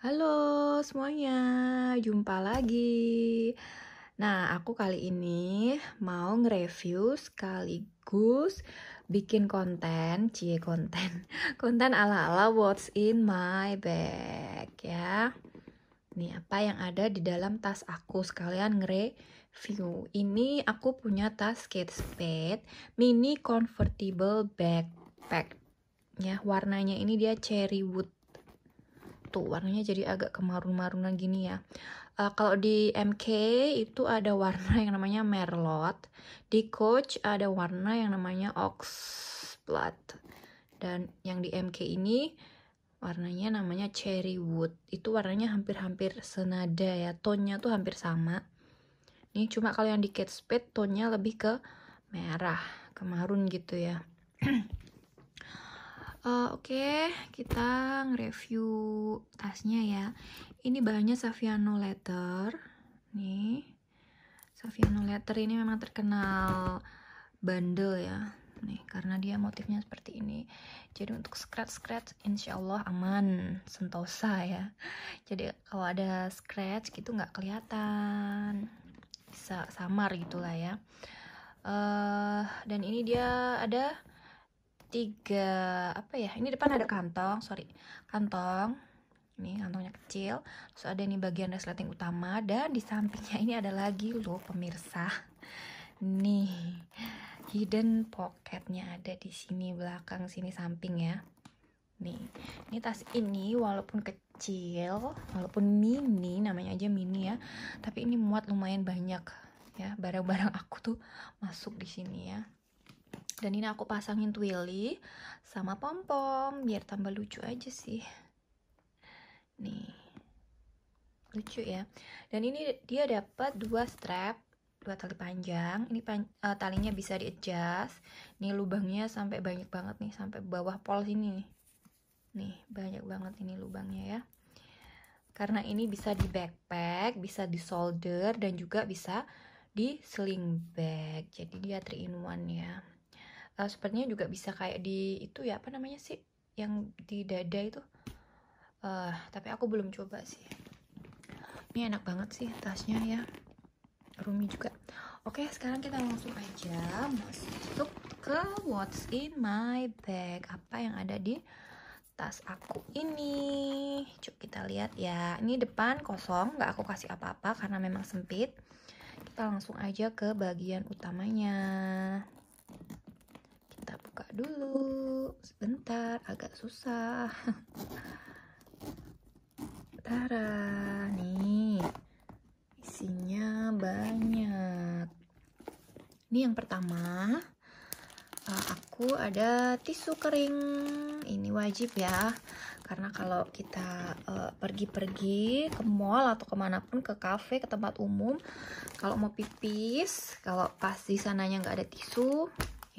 Halo semuanya, jumpa lagi. Nah, aku kali ini mau nge-review sekaligus bikin konten, cie konten, konten ala-ala what's in my bag ya. Nih, apa yang ada di dalam tas aku sekalian nge-review. Ini aku punya tas Kate Spade mini convertible backpack. Ya, warnanya ini dia cherry wood tuh warnanya jadi agak kemarun-marunan gini ya uh, kalau di MK itu ada warna yang namanya merlot di Coach ada warna yang namanya oxblood dan yang di MK ini warnanya namanya cherry wood itu warnanya hampir-hampir senada ya tonnya tuh hampir sama ini cuma kalau yang di Kate Spade tonnya lebih ke merah kemarun gitu ya Eh, oke okay, kita nge-review tasnya ya ini bahannya Saviano Letter nih Saviano leather ini memang terkenal bandel ya nih karena dia motifnya seperti ini jadi untuk scratch scratch insya Allah aman sentosa ya jadi kalau ada scratch gitu nggak kelihatan bisa samar gitulah ya uh, dan ini dia ada tiga apa ya ini depan ada kantong sorry kantong ini kantongnya kecil terus ada ini bagian resleting utama dan di sampingnya ini ada lagi loh pemirsa nih hidden pocketnya ada di sini belakang sini samping ya nih ini tas ini walaupun kecil walaupun mini namanya aja mini ya tapi ini muat lumayan banyak ya barang-barang aku tuh masuk di sini ya dan ini aku pasangin twilly sama pom pom biar tambah lucu aja sih nih lucu ya dan ini dia dapat dua strap dua tali panjang ini pan uh, talinya bisa di adjust nih lubangnya sampai banyak banget nih sampai bawah pol sini nih nih banyak banget ini lubangnya ya karena ini bisa di backpack bisa di solder dan juga bisa di sling bag jadi dia 3 in 1 ya uh, sepertinya juga bisa kayak di itu ya apa namanya sih yang di dada itu uh, tapi aku belum coba sih ini enak banget sih tasnya ya rumi juga oke sekarang kita langsung aja masuk ke what's in my bag apa yang ada di tas aku ini Cuk kita lihat ya ini depan kosong nggak aku kasih apa-apa karena memang sempit kita langsung aja ke bagian utamanya buka dulu sebentar agak susah Tara nih isinya banyak ini yang pertama eh, aku ada tisu kering ini wajib ya karena kalau kita eh, pergi-pergi uh, ke mall atau kemanapun ke cafe ke tempat umum kalau mau pipis kalau pas di sananya nggak ada tisu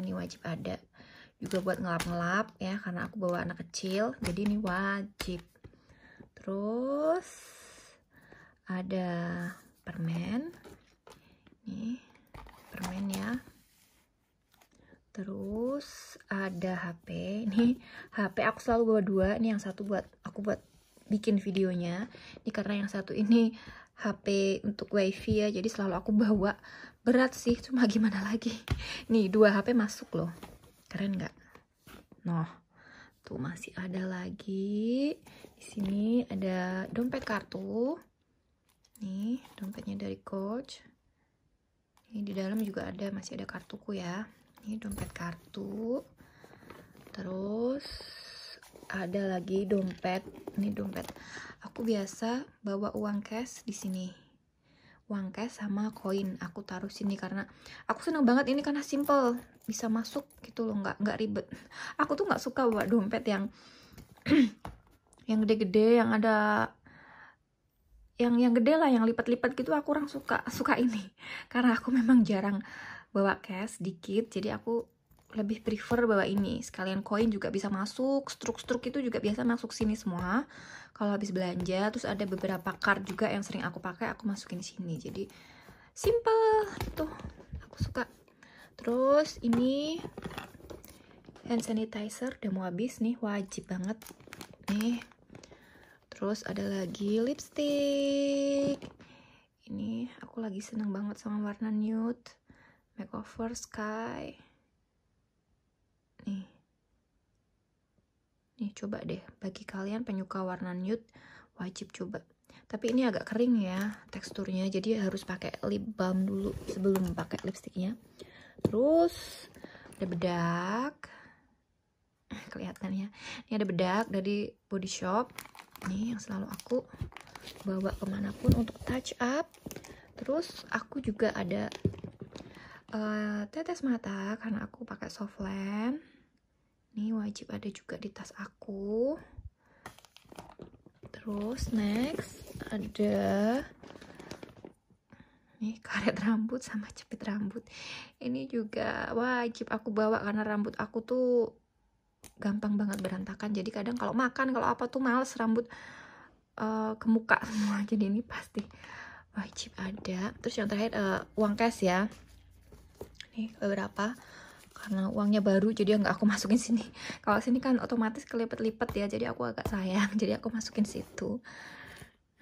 ini wajib ada juga buat ngelap-ngelap ya karena aku bawa anak kecil jadi ini wajib terus ada permen nih permen ya terus ada HP ini HP aku selalu bawa dua ini yang satu buat aku buat bikin videonya ini karena yang satu ini HP untuk wifi ya jadi selalu aku bawa berat sih cuma gimana lagi nih dua HP masuk loh Keren nggak? Noh, tuh masih ada lagi. Di sini ada dompet kartu. Nih, dompetnya dari coach. Ini di dalam juga ada masih ada kartuku ya. Ini dompet kartu. Terus ada lagi dompet. Ini dompet. Aku biasa bawa uang cash di sini uang cash sama koin aku taruh sini karena aku seneng banget ini karena simple bisa masuk gitu loh nggak nggak ribet aku tuh nggak suka bawa dompet yang yang gede-gede yang ada yang yang gede lah yang lipat-lipat gitu aku kurang suka suka ini karena aku memang jarang bawa cash dikit jadi aku lebih prefer bawa ini sekalian koin juga bisa masuk struk-struk itu juga biasa masuk sini semua kalau habis belanja terus ada beberapa card juga yang sering aku pakai aku masukin sini jadi simple tuh aku suka terus ini hand sanitizer udah mau habis nih wajib banget nih terus ada lagi lipstick ini aku lagi seneng banget sama warna nude makeover sky Nih. Nih coba deh, bagi kalian penyuka warna nude wajib coba. Tapi ini agak kering ya teksturnya, jadi harus pakai lip balm dulu sebelum pakai lipstiknya. Terus ada bedak. Kelihatan ya. Ini ada bedak dari Body Shop. ini yang selalu aku bawa kemanapun untuk touch up. Terus aku juga ada uh, tetes mata karena aku pakai soft lens ini wajib ada juga di tas aku terus next ada ini karet rambut sama jepit rambut ini juga wajib aku bawa karena rambut aku tuh gampang banget berantakan jadi kadang kalau makan kalau apa tuh males rambut uh, ke muka semua jadi ini pasti wajib ada terus yang terakhir uh, uang cash ya Ini beberapa karena uangnya baru jadi nggak aku masukin sini kalau sini kan otomatis kelipet-lipet ya jadi aku agak sayang jadi aku masukin situ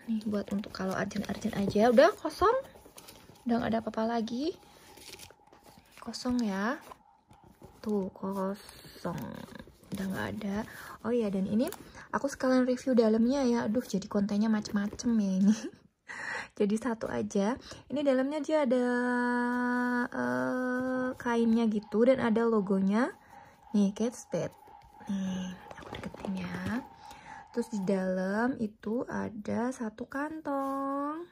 nih buat untuk kalau urgent-urgent aja udah kosong udah nggak ada apa-apa lagi kosong ya tuh kosong udah nggak ada oh iya dan ini aku sekalian review dalamnya ya aduh jadi kontennya macem-macem ya ini jadi satu aja ini dalamnya dia ada uh, kainnya gitu dan ada logonya nih cat Spade nih aku deketin ya terus di dalam itu ada satu kantong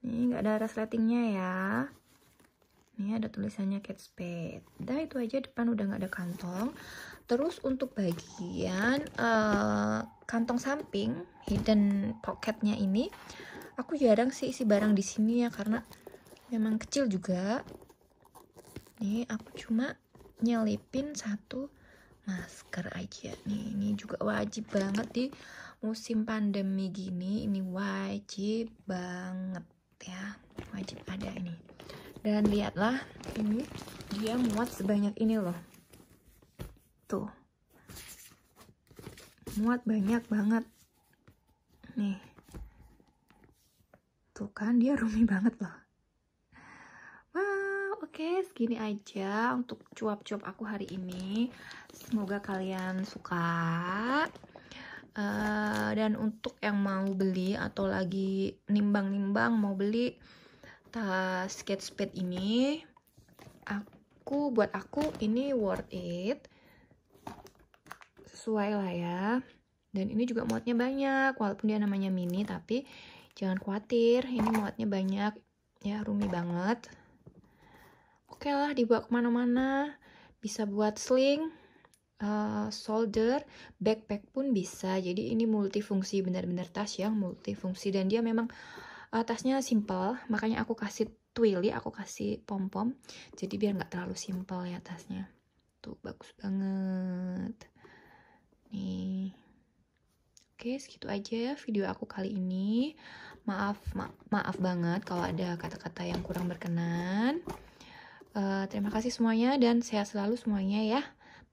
nih nggak ada resletingnya ya ini ada tulisannya cat Spade Nah itu aja depan udah nggak ada kantong terus untuk bagian uh, kantong samping hidden pocketnya ini aku jarang sih isi barang di sini ya karena memang kecil juga nih aku cuma nyelipin satu masker aja nih ini juga wajib banget di musim pandemi gini ini wajib banget ya wajib ada ini dan lihatlah ini dia muat sebanyak ini loh tuh muat banyak banget nih tuh gitu kan dia rumi banget loh wow oke okay, segini aja untuk cuap-cuap aku hari ini semoga kalian suka uh, dan untuk yang mau beli atau lagi nimbang-nimbang mau beli tas eh, sketchpad ini aku buat aku ini worth it sesuai lah ya dan ini juga muatnya banyak walaupun dia namanya mini tapi Jangan khawatir, ini muatnya banyak, ya rumi banget. Oke lah, dibawa kemana-mana. Bisa buat sling, uh, solder, backpack pun bisa. Jadi ini multifungsi, benar-benar tas yang multifungsi. Dan dia memang uh, tasnya simple, makanya aku kasih twilly, aku kasih pom-pom. Jadi biar nggak terlalu simple ya tasnya. Tuh, bagus banget. Oke, segitu aja ya video aku kali ini. Maaf ma maaf banget kalau ada kata-kata yang kurang berkenan. Uh, terima kasih semuanya dan sehat selalu semuanya ya.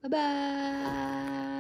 Bye bye.